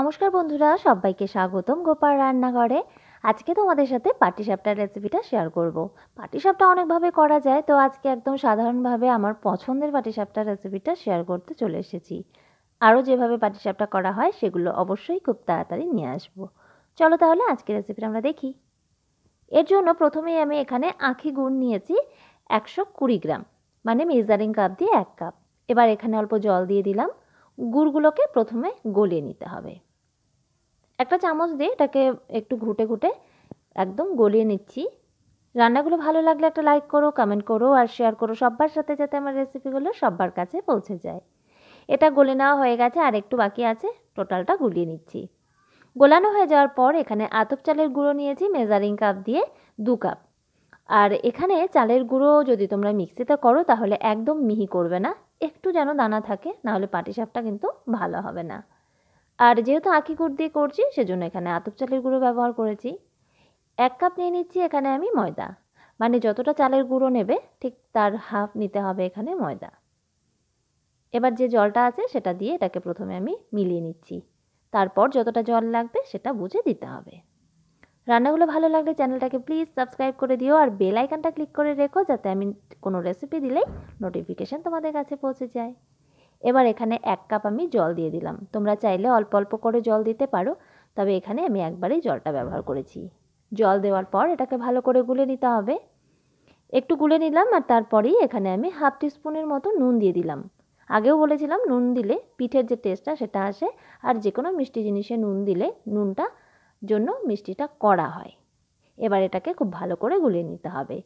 নমস্কার বন্ধুরা সবাইকে স্বাগতম গোপাল রান্নাঘরে আজকে তোমাদের সাথে পাটিসাপটার রেসিপিটা শেয়ার করব পাটিসাপটা অনেকভাবে করা যায় তো আজকে একদম সাধারণভাবে আমার পছন্দের পাটিসাপটার রেসিপিটা শেয়ার করতে চলে এসেছি আরও যেভাবে পাটিসাপটা করা হয় সেগুলো অবশ্যই খুব তাড়াতাড়ি নিয়ে আসবো চলো তাহলে আজকে রেসিপিটা আমরা দেখি এর জন্য প্রথমেই আমি এখানে আখি গুড় নিয়েছি একশো কুড়ি গ্রাম মানে মেজারিং কাপ দিয়ে এক কাপ এবার এখানে অল্প জল দিয়ে দিলাম গুড়গুলোকে প্রথমে গলিয়ে নিতে হবে একটা চামচ দিয়ে এটাকে একটু ঘুটে ঘুটে একদম গলিয়ে নিচ্ছি রান্নাগুলো ভালো লাগলে একটা লাইক করো কমেন্ট করো আর শেয়ার করো সবার সাথে যাতে আমার রেসিপিগুলো সবার কাছে পৌঁছে যায় এটা গলে নেওয়া হয়ে গেছে আর একটু বাকি আছে টোটালটা গুলিয়ে নিচ্ছি গোলানো হয়ে যাওয়ার পর এখানে আতপ চালের গুঁড়ো নিয়েছি মেজারিং কাপ দিয়ে দু কাপ আর এখানে চালের গুঁড়ো যদি তোমরা মিক্সিতে করো তাহলে একদম মিহি করবে না একটু যেন দানা থাকে নাহলে পাটিসাপটা কিন্তু ভালো হবে না আর যেহেতু আঁকি গুড় দিয়ে করছি সেজন্য এখানে আতপ চালের গুঁড়ো ব্যবহার করেছি এক কাপ নিয়ে নিচ্ছি এখানে আমি ময়দা মানে যতটা চালের গুঁড়ো নেবে ঠিক তার হাফ নিতে হবে এখানে ময়দা এবার যে জলটা আছে সেটা দিয়ে এটাকে প্রথমে আমি মিলিয়ে নিচ্ছি তারপর যতটা জল লাগবে সেটা বুঝে দিতে হবে রান্নাগুলো ভালো লাগলে চ্যানেলটাকে প্লিজ সাবস্ক্রাইব করে দিও আর বেল আইকনটা ক্লিক করে রেখো যাতে আমি কোনো রেসিপি দিলেই নোটিফিকেশান তোমাদের কাছে পৌঁছে যায় এবার এখানে এক কাপ আমি জল দিয়ে দিলাম তোমরা চাইলে অল্প অল্প করে জল দিতে পারো তবে এখানে আমি একবারেই জলটা ব্যবহার করেছি জল দেওয়ার পর এটাকে ভালো করে গুলে নিতে হবে একটু গুলে নিলাম আর তারপরেই এখানে আমি হাফ টিস্পুনের মতো নুন দিয়ে দিলাম আগেও বলেছিলাম নুন দিলে পিঠের যে টেস্টটা সেটা আসে আর যে কোনো মিষ্টি জিনিসে নুন দিলে নুনটা জন্য মিষ্টিটা করা হয় এবার এটাকে খুব ভালো করে গুলিয়ে নিতে হবে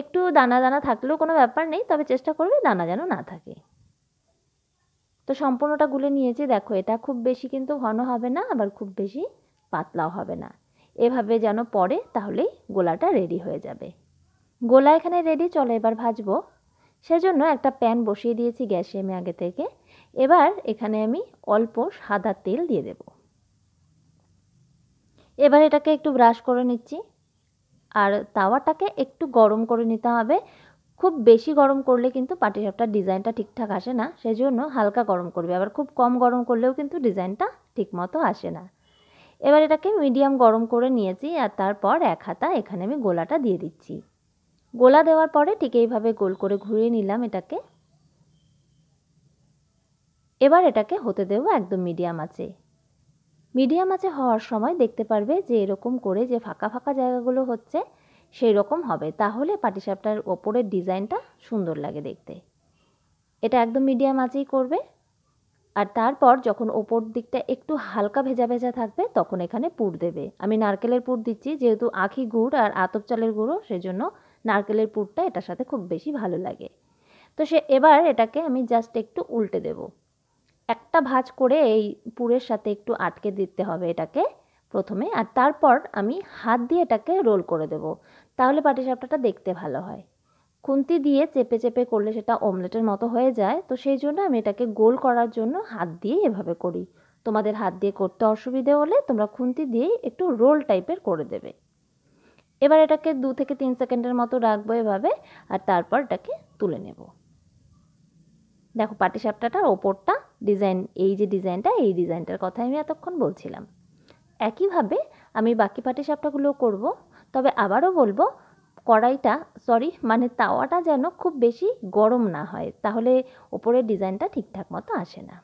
একটু দানা দানা থাকলেও কোনো ব্যাপার নেই তবে চেষ্টা করবে দানা যেন না থাকে তো সম্পূর্ণটা গুলে নিয়েছি দেখো এটা খুব বেশি কিন্তু ঘন হবে না আবার খুব বেশি পাতলাও হবে না এভাবে যেন পরে তাহলেই গোলাটা রেডি হয়ে যাবে গোলা এখানে রেডি চলো এবার ভাজবো সেজন্য একটা প্যান বসিয়ে দিয়েছি গ্যাসে আমি আগে থেকে এবার এখানে আমি অল্প সাদা তেল দিয়ে দেব এবার এটাকে একটু ব্রাশ করে নিচ্ছি আর তাওয়াটাকে একটু গরম করে নিতে হবে খুব বেশি গরম করলে কিন্তু পাটিসাপটার ডিজাইনটা ঠিকঠাক আসে না সেজন্য হালকা গরম করবে আবার খুব কম গরম করলেও কিন্তু ডিজাইনটা ঠিকমতো আসে না এবার এটাকে মিডিয়াম গরম করে নিয়েছি আর তারপর এক হাতা এখানে আমি গোলাটা দিয়ে দিচ্ছি গোলা দেওয়ার পরে ঠিক এইভাবে গোল করে ঘুরিয়ে নিলাম এটাকে এবার এটাকে হতে দেবো একদম মিডিয়াম আছে মিডিয়াম আছে হওয়ার সময় দেখতে পারবে যে এরকম করে যে ফাঁকা ফাঁকা জায়গাগুলো হচ্ছে সেই রকম হবে তাহলে পাটিসাপটার ওপরের ডিজাইনটা সুন্দর লাগে দেখতে এটা একদম মিডিয়াম আঁচেই করবে আর তারপর যখন ওপর দিকটা একটু হালকা ভেজা ভেজা থাকবে তখন এখানে পুর দেবে আমি নারকেলের পুর দিচ্ছি যেহেতু আখি গুড় আর আতপ চালের গুঁড়ো সেজন্য নারকেলের পুরটা এটার সাথে খুব বেশি ভালো লাগে তো সে এবার এটাকে আমি জাস্ট একটু উল্টে দেব একটা ভাজ করে এই পুরের সাথে একটু আটকে দিতে হবে এটাকে প্রথমে আর তারপর আমি হাত দিয়ে এটাকে রোল করে দেব তাহলে পাটিসাপটাটা দেখতে ভালো হয় খুন্তি দিয়ে চেপে চেপে করলে সেটা অমলেটের মতো হয়ে যায় তো সেই জন্য আমি এটাকে গোল করার জন্য হাত দিয়ে এভাবে করি তোমাদের হাত দিয়ে করতে অসুবিধে হলে তোমরা খুন্তি দিয়ে একটু রোল টাইপের করে দেবে এবার এটাকে দু থেকে তিন সেকেন্ডের মতো রাখবো এভাবে আর তারপর এটাকে তুলে নেব দেখো পাটিসাপটাটার ওপরটা ডিজাইন এই যে ডিজাইনটা এই ডিজাইনটার কথা আমি এতক্ষণ বলছিলাম একইভাবে আমি বাকি পাটিসাপটাগুলো করব তবে আবারও বলবো কড়াইটা সরি মানে তাওয়াটা যেন খুব বেশি গরম না হয় তাহলে ওপরের ডিজাইনটা ঠিকঠাক মতো আসে না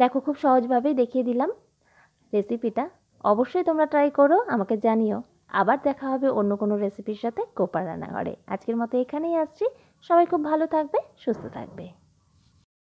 দেখো খুব সহজভাবেই দেখিয়ে দিলাম রেসিপিটা অবশ্যই তোমরা ট্রাই করো আমাকে জানিও আবার দেখা হবে অন্য কোনো রেসিপির সাথে কোপার রান্নাঘরে আজকের মতো এখানেই আসছি সবাই খুব ভালো থাকবে সুস্থ থাকবে